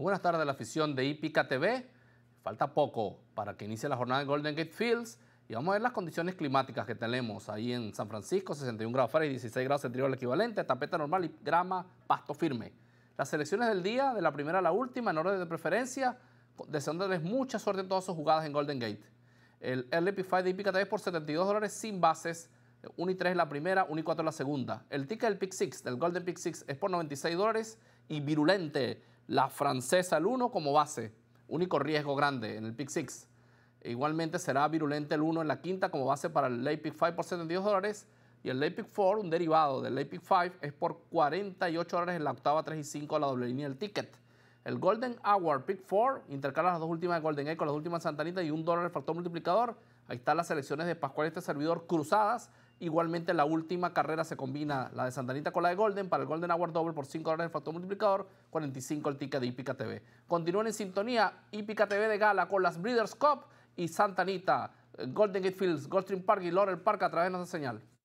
buenas tardes a la afición de Ipica TV. Falta poco para que inicie la jornada en Golden Gate Fields y vamos a ver las condiciones climáticas que tenemos ahí en San Francisco, 61 grados Fahrenheit, 16 grados centígrados equivalente, tapeta normal y grama, pasto firme. Las selecciones del día, de la primera a la última, en orden de preferencia, deseándoles mucha suerte en todas sus jugadas en Golden Gate. El LP5 de Ipica TV por 72 dólares sin bases, 1 y 3 la primera, 1 y 4 la segunda. El ticket del Pick 6, del Golden Pick 6, es por 96 dólares y virulente la francesa el 1 como base, único riesgo grande en el pick 6. igualmente será virulente el 1 en la quinta como base para el late pick 5 por 72 dólares y el late pick 4, un derivado del late pick 5, es por 48 dólares en la octava 3 y 5 la doble línea del ticket. El Golden Hour Pick 4 intercala las dos últimas de Golden Egg con las últimas Santanita y un dólar el factor multiplicador. Ahí están las selecciones de Pascual y este servidor cruzadas Igualmente, la última carrera se combina la de Santanita con la de Golden para el Golden Award Double por 5 dólares el factor multiplicador, 45 el ticket de Ipica TV. Continúen en sintonía Ipica TV de gala con las Breeders' Cup y Santanita, Golden Gate Fields, Goldstream Park y Laurel Park a través de nuestra señal.